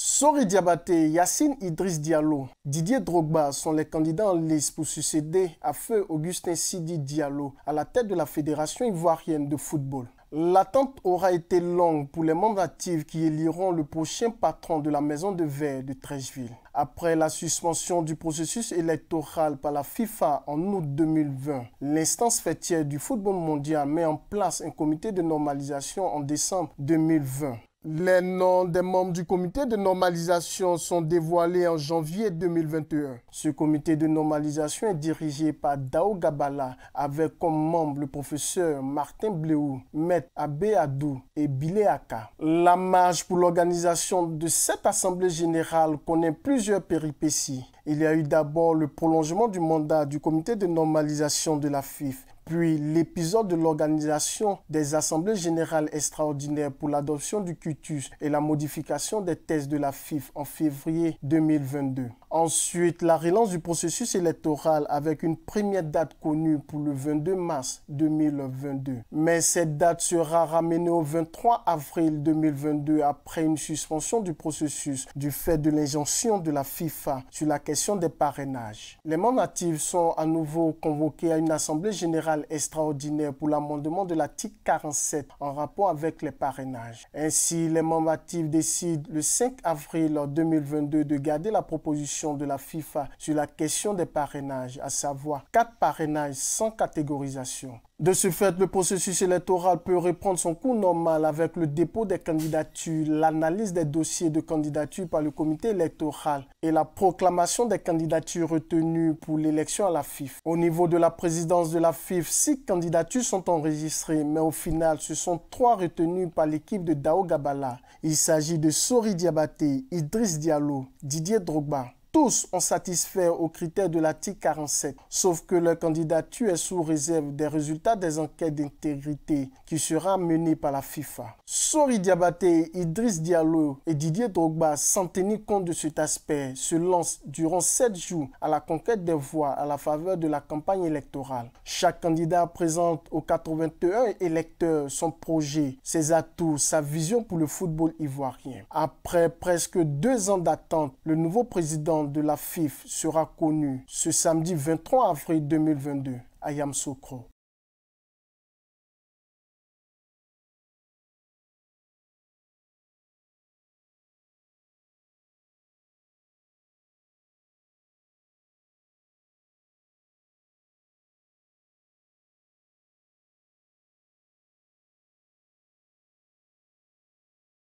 Sori Diabaté, Yacine Idriss Diallo, Didier Drogba sont les candidats en liste pour succéder à feu Augustin Sidi Diallo à la tête de la Fédération ivoirienne de football. L'attente aura été longue pour les membres actifs qui éliront le prochain patron de la maison de verre de Trècheville. Après la suspension du processus électoral par la FIFA en août 2020, l'instance fêtière du football mondial met en place un comité de normalisation en décembre 2020. Les noms des membres du comité de normalisation sont dévoilés en janvier 2021. Ce comité de normalisation est dirigé par Dao Gabala avec comme membres le professeur Martin Bleou, Maître Abbé Adou et Bilé Aka. La marge pour l'organisation de cette assemblée générale connaît plusieurs péripéties. Il y a eu d'abord le prolongement du mandat du comité de normalisation de la FIF, puis l'épisode de l'organisation des assemblées générales extraordinaires pour l'adoption du cultus et la modification des tests de la FIF en février 2022. Ensuite, la relance du processus électoral avec une première date connue pour le 22 mars 2022. Mais cette date sera ramenée au 23 avril 2022 après une suspension du processus du fait de l'injonction de la FIFA sur la question des parrainages. Les membres actifs sont à nouveau convoqués à une assemblée générale extraordinaire pour l'amendement de l'article 47 en rapport avec les parrainages. Ainsi, les membres actifs décident le 5 avril 2022 de garder la proposition de la FIFA sur la question des parrainages, à savoir quatre parrainages sans catégorisation. De ce fait, le processus électoral peut reprendre son cours normal avec le dépôt des candidatures, l'analyse des dossiers de candidatures par le comité électoral et la proclamation des candidatures retenues pour l'élection à la FIFA. Au niveau de la présidence de la FIF, six candidatures sont enregistrées, mais au final, ce sont trois retenues par l'équipe de Dao Gabala. Il s'agit de Sori Diabaté, Idriss Diallo, Didier Drogba tous ont satisfait aux critères de l'article 47, sauf que leur candidature est sous réserve des résultats des enquêtes d'intégrité qui sera menée par la FIFA. Sori Diabaté, Idriss Diallo et Didier Drogba, sans tenir compte de cet aspect, se lancent durant sept jours à la conquête des voix à la faveur de la campagne électorale. Chaque candidat présente aux 81 électeurs son projet, ses atouts, sa vision pour le football ivoirien. Après presque deux ans d'attente, le nouveau président de la FIF sera connu ce samedi 23 avril 2022 à Yamsoukro.